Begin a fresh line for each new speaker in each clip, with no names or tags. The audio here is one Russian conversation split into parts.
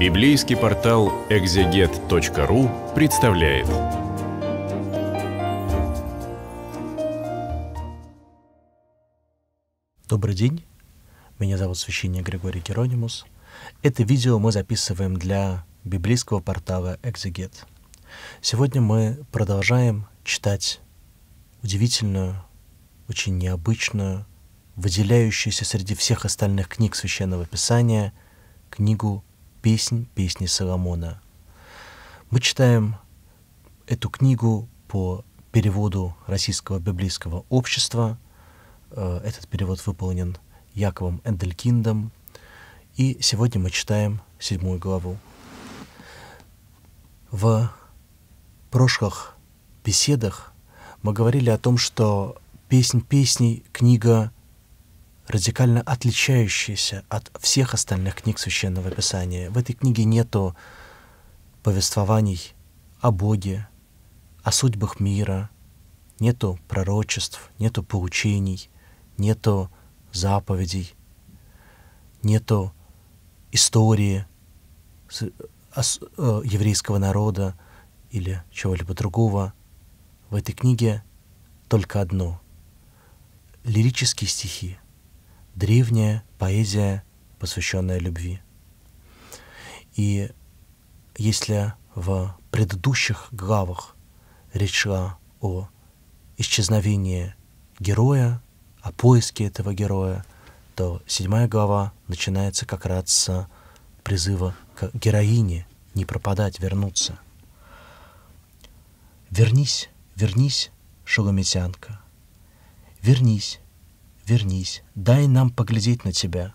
Библейский портал экзегет.ру представляет. Добрый день. Меня зовут священник Григорий Геронимус. Это видео мы записываем для библейского портала «Экзегет». Сегодня мы продолжаем читать удивительную, очень необычную, выделяющуюся среди всех остальных книг Священного Писания, книгу «Песнь песни Соломона». Мы читаем эту книгу по переводу Российского библейского общества. Э, этот перевод выполнен Яковом Энделькиндом. И сегодня мы читаем седьмую главу. В прошлых беседах мы говорили о том, что «Песнь песней» — книга радикально отличающаяся от всех остальных книг Священного Писания. В этой книге нету повествований о Боге, о судьбах мира, нету пророчеств, нету поучений, нету заповедей, нету истории э, еврейского народа или чего-либо другого. В этой книге только одно — лирические стихи — древняя поэзия, посвященная любви. И если в предыдущих главах речь шла о исчезновении героя, о поиске этого героя, то седьмая глава начинается как раз с призыва к героине не пропадать, вернуться. «Вернись, вернись, шелометянка, вернись, вернись, дай нам поглядеть на тебя».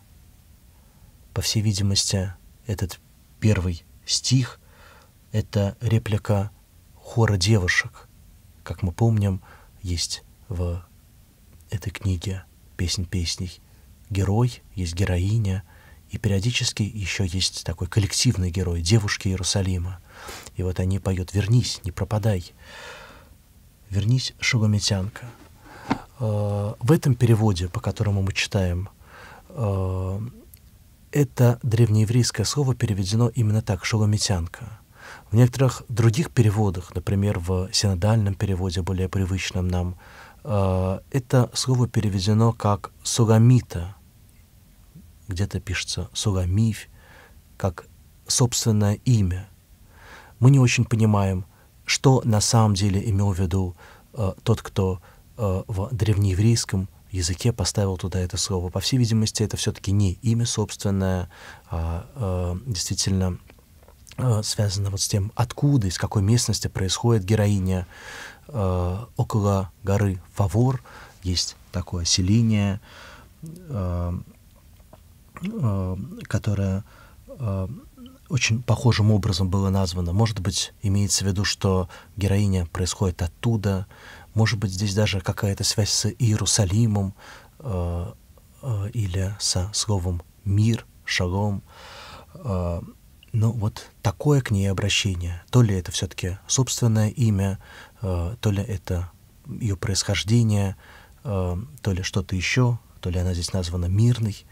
По всей видимости, этот первый стих — это реплика хора девушек. Как мы помним, есть в этой книге «Песнь песней» герой, есть героиня, и периодически еще есть такой коллективный герой — девушки Иерусалима. И вот они поют «Вернись, не пропадай», «Вернись, шугометянка», Э, в этом переводе, по которому мы читаем, э, это древнееврейское слово переведено именно так, шоломитянка. В некоторых других переводах, например, в синодальном переводе, более привычном нам, э, это слово переведено как суламита, где-то пишется суламиф, как собственное имя. Мы не очень понимаем, что на самом деле имел в виду э, тот, кто э, Э, в древнееврейском языке поставил туда это слово. По всей видимости, это все-таки не имя собственное, а, э, действительно э, связано вот с тем, откуда, из какой местности происходит героиня. около горы Фавор есть такое селение, которое очень похожим образом было названо. Может быть, имеется в виду, что героиня происходит оттуда, может быть, здесь даже какая-то связь с Иерусалимом э, э, или со словом «мир», «шалом». Э, ну вот такое к ней обращение. То ли это все-таки собственное имя, э, то ли это ее происхождение, э, то ли что-то еще, то ли она здесь названа мирной,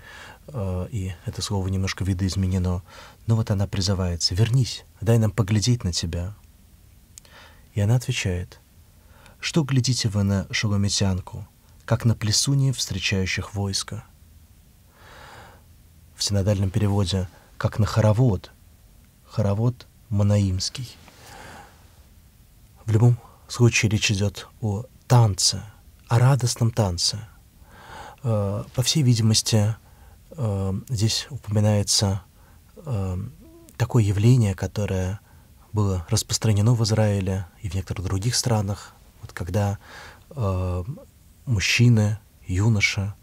э, и это слово немножко видоизменено. Но вот она призывается, вернись, дай нам поглядеть на тебя. И она отвечает, что глядите вы на шелометянку, как на плесунье встречающих войска? В синодальном переводе «как на хоровод», хоровод манаимский. В любом случае речь идет о танце, о радостном танце. Э, по всей видимости, э, здесь упоминается э, такое явление, которое было распространено в Израиле и в некоторых других странах когда э, мужчины, юноши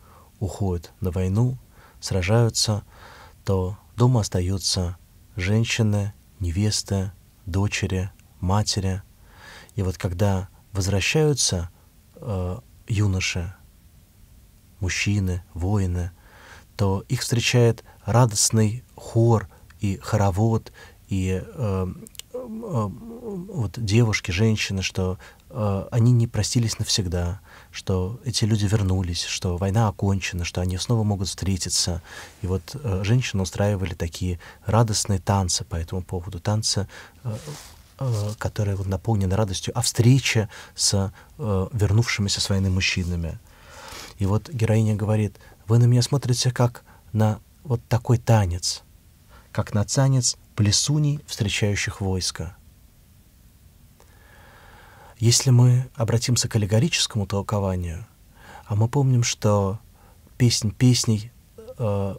уходят на войну, сражаются, то дома остаются женщины, невесты, дочери, матери. И вот когда возвращаются э, юноши, мужчины, воины, то их встречает радостный хор и хоровод, и э, э, вот девушки, женщины, что Э, они не простились навсегда, что эти люди вернулись, что война окончена, что они снова могут встретиться. И вот э, женщины устраивали такие радостные танцы по этому поводу, танцы, э, э, которые вот, наполнены радостью о встрече с э, вернувшимися с войны мужчинами. И вот героиня говорит, вы на меня смотрите как на вот такой танец, как на танец плесуней, встречающих войска. Если мы обратимся к аллегорическому толкованию, а мы помним, что песнь песней э,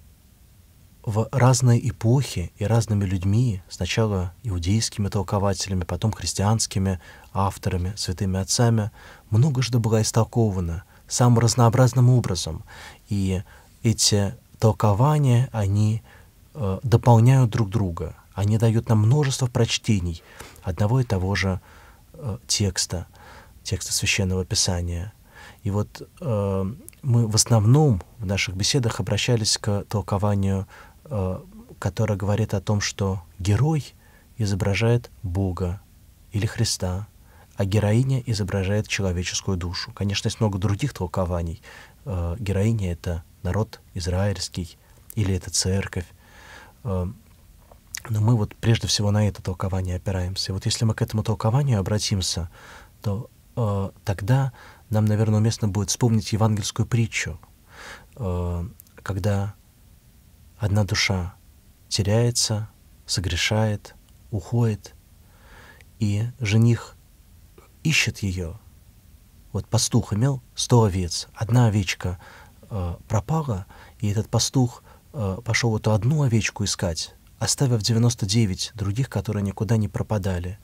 в разные эпохи и разными людьми, сначала иудейскими толкователями, потом христианскими авторами, святыми отцами, многожды была истолкована самым разнообразным образом. И эти толкования, они э, дополняют друг друга, они дают нам множество прочтений одного и того же Э, текста, текста священного писания. И вот э, мы в основном в наших беседах обращались к толкованию, э, которое говорит о том, что герой изображает Бога или Христа, а героиня изображает человеческую душу. Конечно, есть много других толкований. Э, героиня — это народ израильский, или это церковь. Э, но мы вот прежде всего на это толкование опираемся. И вот если мы к этому толкованию обратимся, то э, тогда нам, наверное, уместно будет вспомнить евангельскую притчу, э, когда одна душа теряется, согрешает, уходит, и жених ищет ее. Вот пастух имел сто овец, одна овечка э, пропала, и этот пастух э, пошел эту одну овечку искать, оставив 99 других, которые никуда не пропадали.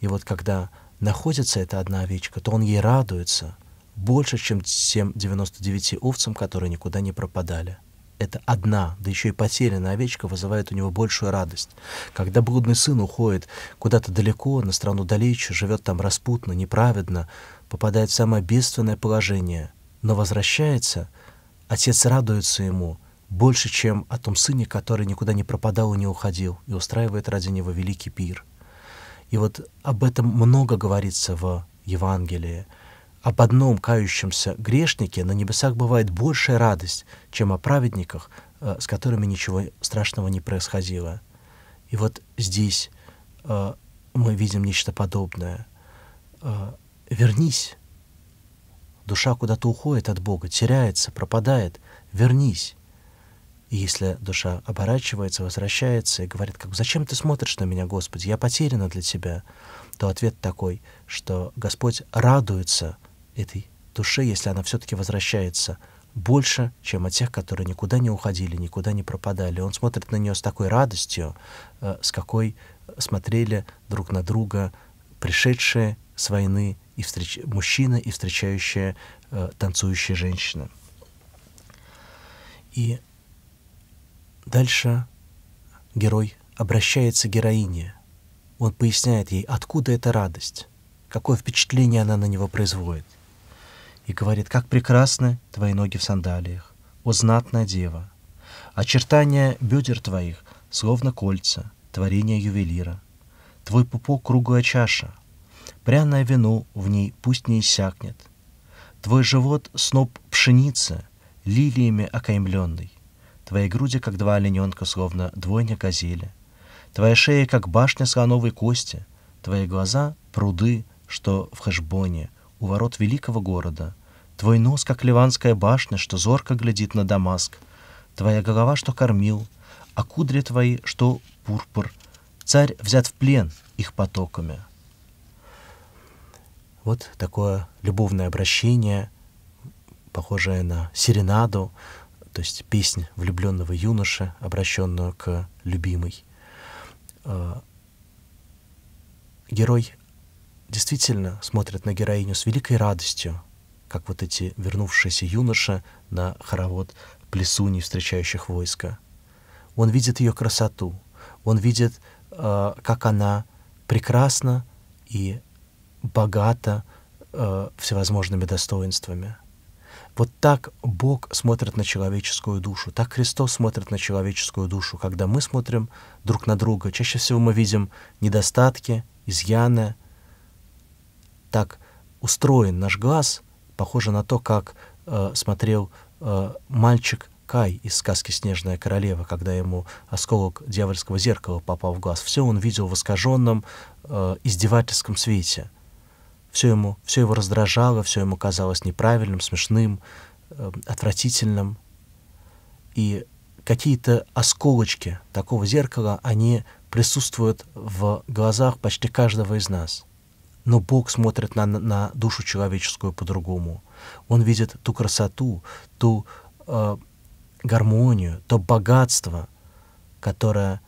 И вот когда находится эта одна овечка, то он ей радуется больше, чем тем 99 овцам, которые никуда не пропадали. Это одна, да еще и потерянная овечка вызывает у него большую радость. Когда блудный сын уходит куда-то далеко, на страну далече, живет там распутно, неправедно, попадает в самое бедственное положение, но возвращается, отец радуется ему — больше, чем о том сыне, который никуда не пропадал и не уходил, и устраивает ради него великий пир. И вот об этом много говорится в Евангелии. Об одном кающемся грешнике на небесах бывает большая радость, чем о праведниках, э, с которыми ничего страшного не происходило. И вот здесь э, мы видим нечто подобное. Э, вернись. Душа куда-то уходит от Бога, теряется, пропадает. Вернись. И если душа оборачивается, возвращается и говорит, как, «Зачем ты смотришь на меня, Господи? Я потеряна для тебя», то ответ такой, что Господь радуется этой душе, если она все-таки возвращается больше, чем от тех, которые никуда не уходили, никуда не пропадали. Он смотрит на нее с такой радостью, э, с какой смотрели друг на друга пришедшие с войны и встреч... мужчины и встречающая э, танцующие женщины. И Дальше герой обращается к героине. Он поясняет ей, откуда эта радость, какое впечатление она на него производит. И говорит, как прекрасны твои ноги в сандалиях, о знатная дева. Очертания бедер твоих, словно кольца, творение ювелира. Твой пупок — круглая чаша. Пряное вино в ней пусть не иссякнет. Твой живот — сноп пшеницы, лилиями окаймленный. Твои груди, как два олененка, словно двойня козели. Твоя шея, как башня слоновой кости. Твои глаза — пруды, что в Хэшбоне, у ворот великого города. Твой нос, как ливанская башня, что зорко глядит на Дамаск. Твоя голова, что кормил, а кудри твои, что пурпур. Царь взят в плен их потоками. Вот такое любовное обращение, похожее на серенаду, то есть песня влюбленного юноши, обращенную к любимой. А, герой действительно смотрит на героиню с великой радостью, как вот эти вернувшиеся юноши на хоровод плесуней, встречающих войска. Он видит ее красоту, он видит, а, как она прекрасна и богата а, всевозможными достоинствами. Вот так Бог смотрит на человеческую душу, так Христос смотрит на человеческую душу. Когда мы смотрим друг на друга, чаще всего мы видим недостатки, изъяны. Так устроен наш глаз, похоже на то, как э, смотрел э, мальчик Кай из сказки «Снежная королева», когда ему осколок дьявольского зеркала попал в глаз. Все он видел в искаженном, э, издевательском свете — все, ему, все его раздражало, все ему казалось неправильным, смешным, э, отвратительным. И какие-то осколочки такого зеркала, они присутствуют в глазах почти каждого из нас. Но Бог смотрит на, на душу человеческую по-другому. Он видит ту красоту, ту э, гармонию, то богатство, которое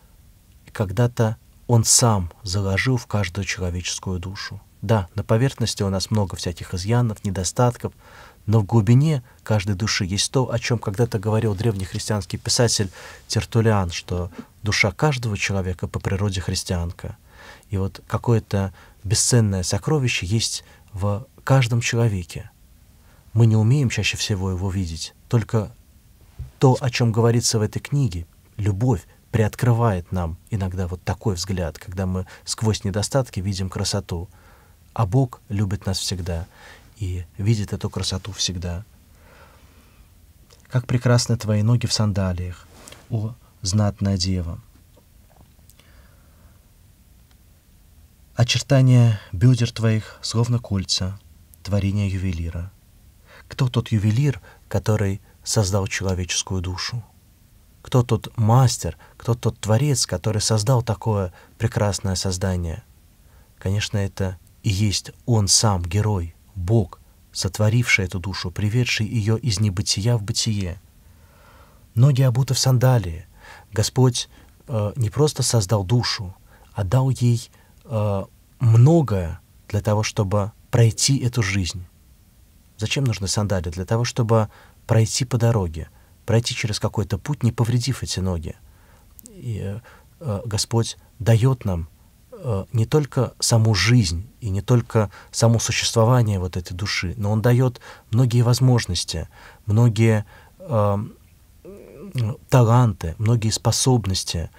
когда-то Он сам заложил в каждую человеческую душу. Да, на поверхности у нас много всяких изъянов, недостатков, но в глубине каждой души есть то, о чем когда-то говорил древнехристианский писатель Тертулиан, что душа каждого человека по природе христианка. И вот какое-то бесценное сокровище есть в каждом человеке. Мы не умеем чаще всего его видеть, только то, о чем говорится в этой книге, любовь, приоткрывает нам иногда вот такой взгляд, когда мы сквозь недостатки видим красоту — а Бог любит нас всегда и видит эту красоту всегда. Как прекрасны твои ноги в сандалиях, о знатная дева. Очертания бедер твоих словно кольца, творение ювелира. Кто тот ювелир, который создал человеческую душу? Кто тот мастер, кто тот творец, который создал такое прекрасное создание? Конечно, это и есть он сам, герой, Бог, сотворивший эту душу, приведший ее из небытия в бытие. Ноги обуты в сандалии. Господь э, не просто создал душу, а дал ей э, многое для того, чтобы пройти эту жизнь. Зачем нужны сандалии Для того, чтобы пройти по дороге, пройти через какой-то путь, не повредив эти ноги. И э, э Господь дает нам Э, не только саму жизнь и не только само существование вот этой души, но он дает многие возможности, многие э, таланты, многие способности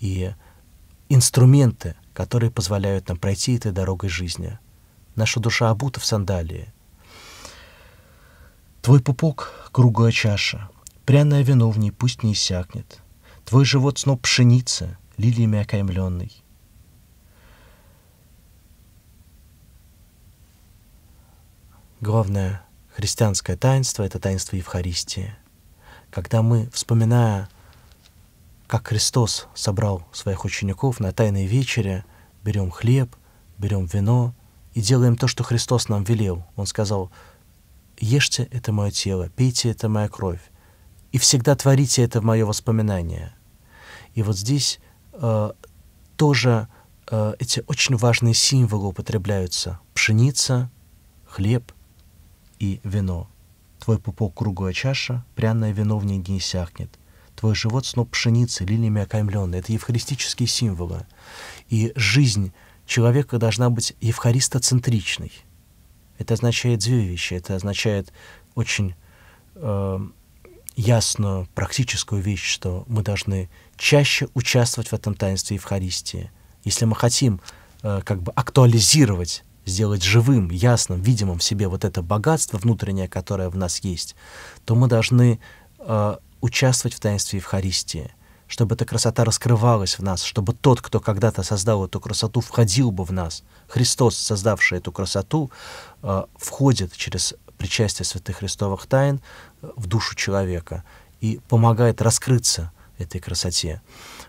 и инструменты, которые позволяют нам пройти этой дорогой жизни. Наша душа обута в сандалии. Твой пупок — круглая чаша, пряное вино в ней пусть не иссякнет. Твой живот — сноп пшеницы, лилиями окаймленный — Главное христианское таинство — это таинство Евхаристии. Когда мы, вспоминая, как Христос собрал своих учеников на Тайной вечере, берем хлеб, берем вино и делаем то, что Христос нам велел. Он сказал, «Ешьте — это мое тело, пейте — это моя кровь, и всегда творите это в мое воспоминание». И вот здесь э, тоже э, эти очень важные символы употребляются. Пшеница, хлеб — и вино. Твой пупок круглая чаша, пряное вино в ней не иссякнет. Твой живот сноп пшеницы, лилиями окаймленный. Это евхаристические символы. И жизнь человека должна быть евхаристоцентричной. Это означает две вещи. Это означает очень э, ясную практическую вещь, что мы должны чаще участвовать в этом таинстве Евхаристии. Если мы хотим э, как бы актуализировать сделать живым, ясным, видимым в себе вот это богатство внутреннее, которое в нас есть, то мы должны э, участвовать в таинстве Евхаристии, чтобы эта красота раскрывалась в нас, чтобы тот, кто когда-то создал эту красоту, входил бы в нас. Христос, создавший эту красоту, э, входит через причастие святых Христовых тайн э, в душу человека и помогает раскрыться этой красоте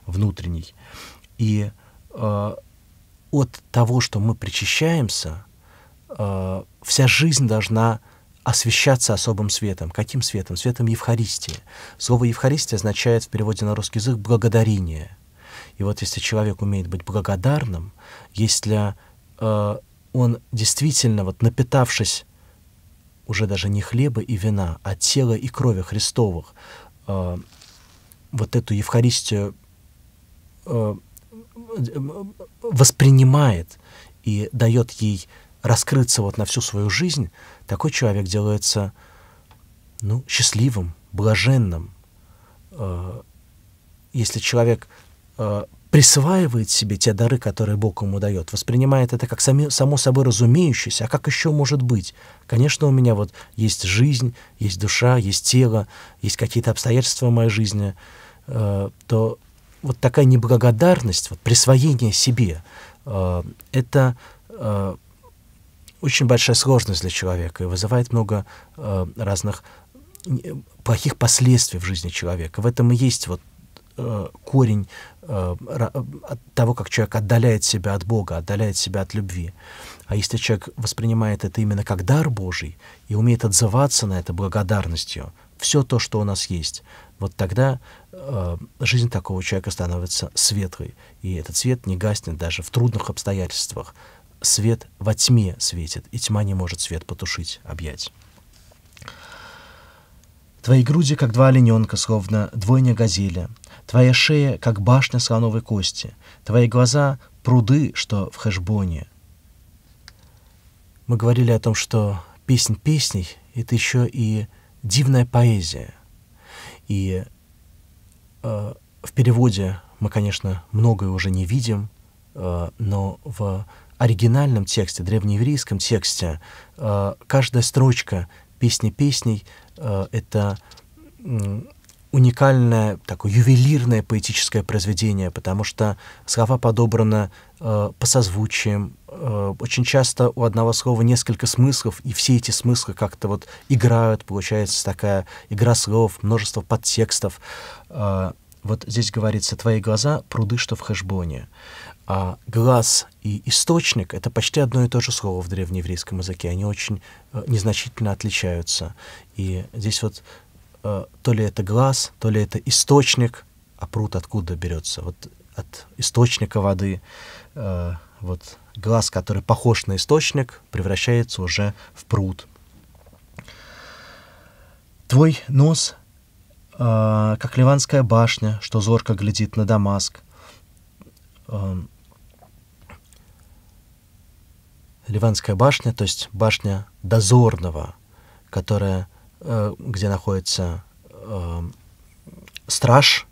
внутренней. И э, от того, что мы причащаемся, э, вся жизнь должна освещаться особым светом. Каким светом? Светом Евхаристии. Слово Евхаристия означает в переводе на русский язык «благодарение». И вот если человек умеет быть благодарным, если э, он действительно, вот напитавшись уже даже не хлеба и вина, а тела и крови Христовых, э, вот эту Евхаристию э, воспринимает и дает ей раскрыться вот на всю свою жизнь, такой человек делается ну, счастливым, блаженным. Э, если человек э, присваивает себе те дары, которые Бог ему дает, воспринимает это как сами, само собой разумеющееся, а как еще может быть? Конечно, у меня вот есть жизнь, есть душа, есть тело, есть какие-то обстоятельства в моей жизни, э, то вот такая неблагодарность, вот присвоение себе, э, это э, очень большая сложность для человека и вызывает много э, разных э, плохих последствий в жизни человека. В этом и есть вот э, корень э, от того, как человек отдаляет себя от Бога, отдаляет себя от любви. А если человек воспринимает это именно как дар Божий и умеет отзываться на это благодарностью, все то, что у нас есть, вот тогда э, жизнь такого человека становится светлой. И этот свет не гаснет даже в трудных обстоятельствах. Свет во тьме светит, и тьма не может свет потушить, объять. Твои груди, как два олененка, словно двойня газеля. Твоя шея, как башня слоновой кости. Твои глаза — пруды, что в хэшбоне. Мы говорили о том, что песнь песней — это еще и дивная поэзия — и э, в переводе мы, конечно, многое уже не видим, э, но в оригинальном тексте, древнееврейском тексте, э, каждая строчка песни песней э, — это уникальное, такое ювелирное поэтическое произведение, потому что слова подобраны э, по созвучиям. Э, очень часто у одного слова несколько смыслов, и все эти смыслы как-то вот играют, получается такая игра слов, множество подтекстов. Э, вот здесь говорится «твои глаза — пруды, что в хэшбоне». А глаз и источник — это почти одно и то же слово в древнееврейском языке. Они очень э, незначительно отличаются. И здесь вот Э, то ли это глаз, то ли это источник, а пруд откуда берется? Вот от источника воды, э, вот глаз, который похож на источник, превращается уже в пруд. Твой нос, э, как ливанская башня, что зорко глядит на Дамаск. ливанская башня, то есть башня дозорного, которая Э, где находится э, страж,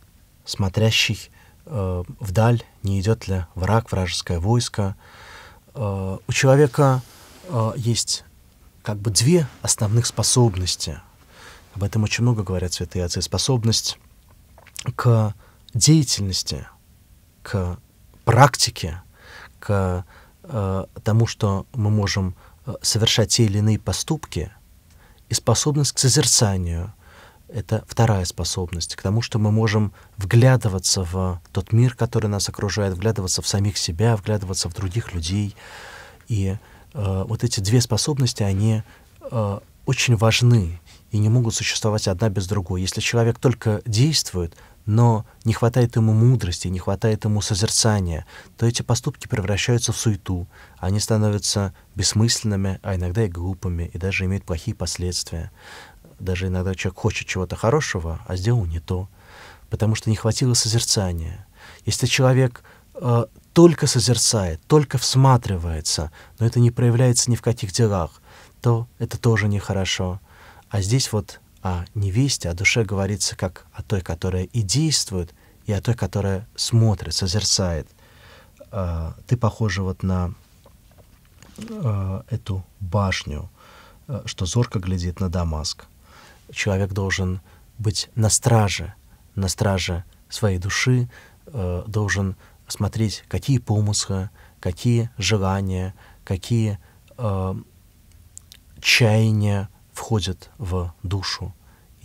смотрящий э, вдаль, не идет ли враг, вражеское войско. У человека есть как бы две основных способности. Об этом очень много говорят святые отцы. Способность к деятельности, к практике, к тому, что мы можем совершать те или иные поступки – и способность к созерцанию. Это вторая способность, к тому, что мы можем вглядываться в тот мир, который нас окружает, вглядываться в самих себя, вглядываться в других людей. И э, вот эти две способности, они э, очень важны и не могут существовать одна без другой. Если человек только действует, но не хватает ему мудрости, не хватает ему созерцания, то эти поступки превращаются в суету, они становятся бессмысленными, а иногда и глупыми, и даже имеют плохие последствия. Даже иногда человек хочет чего-то хорошего, а сделал не то, потому что не хватило созерцания. Если человек э, только созерцает, только всматривается, но это не проявляется ни в каких делах, то это тоже нехорошо. А здесь вот о невесте, о душе говорится как о той, которая и действует, и о той, которая смотрит, созерцает. А, ты похожа вот на а, эту башню, а, что зорко глядит на Дамаск. Человек должен быть на страже, на страже своей души, должен смотреть, какие помыслы, какие желания, какие чаяния входят в душу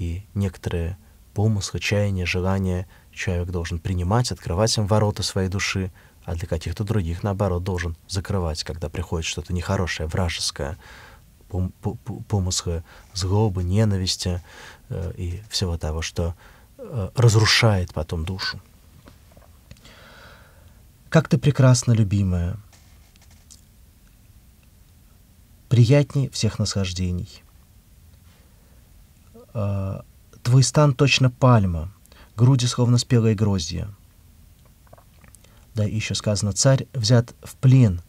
и некоторые помыслы, чаяния, желания человек должен принимать, открывать им ворота своей души, а для каких-то других, наоборот, должен закрывать, когда приходит что-то нехорошее, вражеское, помыслы злобы, ненависти э, и всего того, что э, разрушает потом душу. Как ты прекрасна, любимая, приятней всех наслаждений — Твой стан точно пальма, груди словно спелые гроздья. Да, еще сказано, царь взят в плен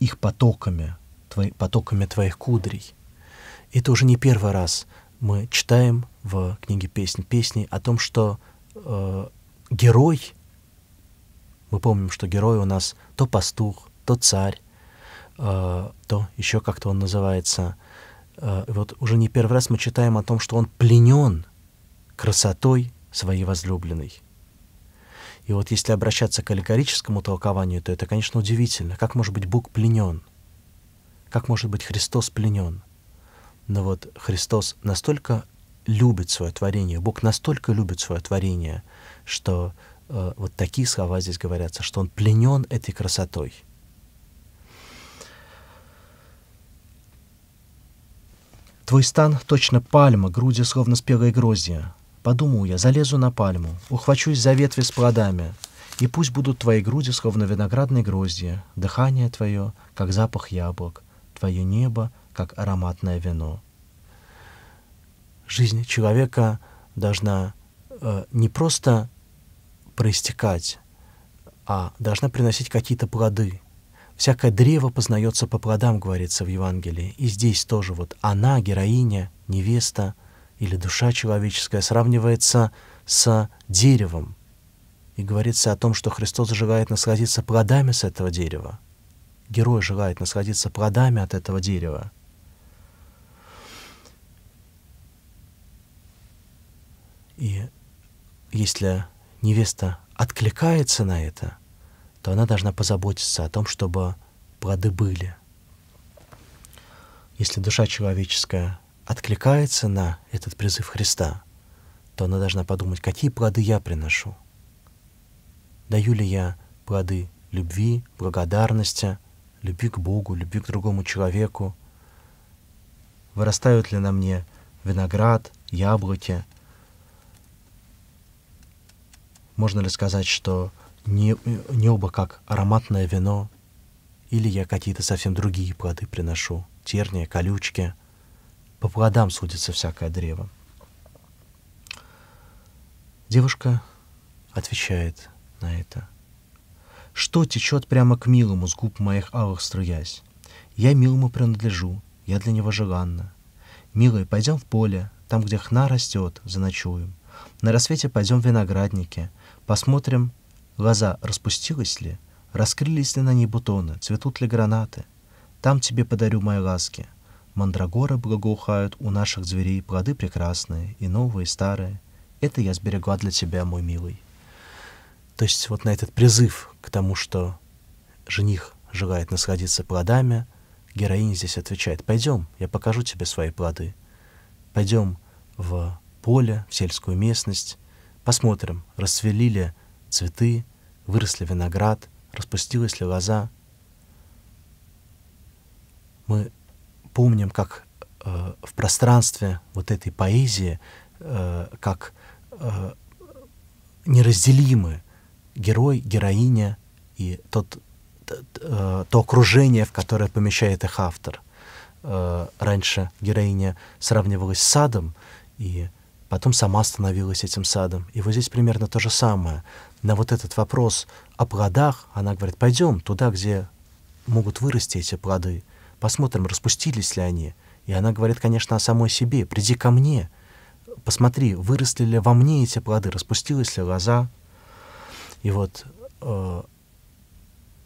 их потоками, твои, потоками твоих кудрей. это уже не первый раз мы читаем в книге «Песнь песней» о том, что э, герой, мы помним, что герой у нас то пастух, то царь, э, то еще как-то он называется – а, вот уже не первый раз мы читаем о том, что он пленен красотой своей возлюбленной. И вот если обращаться к аллегорическому толкованию, то это, конечно, удивительно. Как может быть Бог пленен? Как может быть Христос пленен? Но вот Христос настолько любит свое творение, Бог настолько любит свое творение, что э, вот такие слова здесь говорятся, что Он пленен этой красотой – Твой стан точно пальма, груди словно спелые гроздья. Подумал я, залезу на пальму, ухвачусь за ветви с плодами, и пусть будут твои груди словно виноградные гроздья, дыхание твое, как запах яблок, твое небо, как ароматное вино. Жизнь человека должна э, не просто проистекать, а должна приносить какие-то плоды. Всякое древо познается по плодам, говорится в Евангелии. И здесь тоже вот она, героиня, невеста или душа человеческая сравнивается с деревом. И говорится о том, что Христос желает насладиться плодами с этого дерева. Герой желает насладиться плодами от этого дерева. И если невеста откликается на это — то она должна позаботиться о том, чтобы плоды были. Если душа человеческая откликается на этот призыв Христа, то она должна подумать, какие плоды я приношу. Даю ли я плоды любви, благодарности, любви к Богу, любви к другому человеку? Вырастают ли на мне виноград, яблоки? Можно ли сказать, что не, небо как ароматное вино, или я какие-то совсем другие плоды приношу, терния, колючки. По плодам судится всякое древо. Девушка отвечает на это. Что течет прямо к милому с губ моих алых струясь? Я милому принадлежу, я для него желанна. Милый, пойдем в поле, там, где хна растет, заночуем. На рассвете пойдем в виноградники, посмотрим Глаза распустились ли, раскрылись ли на ней бутоны, цветут ли гранаты. Там тебе подарю мои ласки. Мандрагоры благоухают, у наших зверей плоды прекрасные, и новые, и старые. Это я сберегла для тебя, мой милый. То есть вот на этот призыв к тому, что жених желает насладиться плодами, героиня здесь отвечает, «Пойдем, я покажу тебе свои плоды. Пойдем в поле, в сельскую местность, посмотрим, расцвели ли цветы, выросли виноград, распустилась ли лоза. Мы помним, как э, в пространстве вот этой поэзии, э, как э, неразделимы герой, героиня и тот, то, э, то окружение, в которое помещает их автор. Э, раньше героиня сравнивалась с садом, и потом сама становилась этим садом. И вот здесь примерно то же самое. На вот этот вопрос о плодах она говорит, пойдем туда, где могут вырасти эти плоды, посмотрим, распустились ли они. И она говорит, конечно, о самой себе, приди ко мне, посмотри, выросли ли во мне эти плоды, распустились ли глаза". И вот э,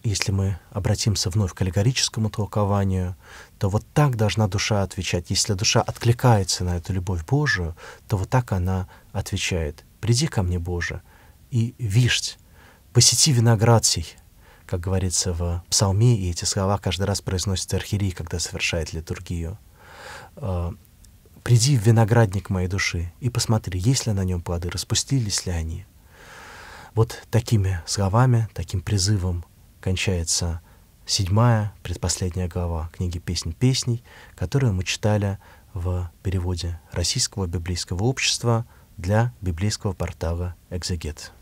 если мы обратимся вновь к аллегорическому толкованию, то вот так должна душа отвечать. Если душа откликается на эту любовь Божию, то вот так она отвечает. «Приди ко мне, Боже, и вишть, посети виноград сей, как говорится в псалме, и эти слова каждый раз произносит архиерей, когда совершает литургию. А, «Приди в виноградник моей души и посмотри, есть ли на нем плоды, распустились ли они». Вот такими словами, таким призывом кончается седьмая, предпоследняя глава книги «Песнь песней», которую мы читали в переводе Российского библейского общества для библейского портала «Экзегет».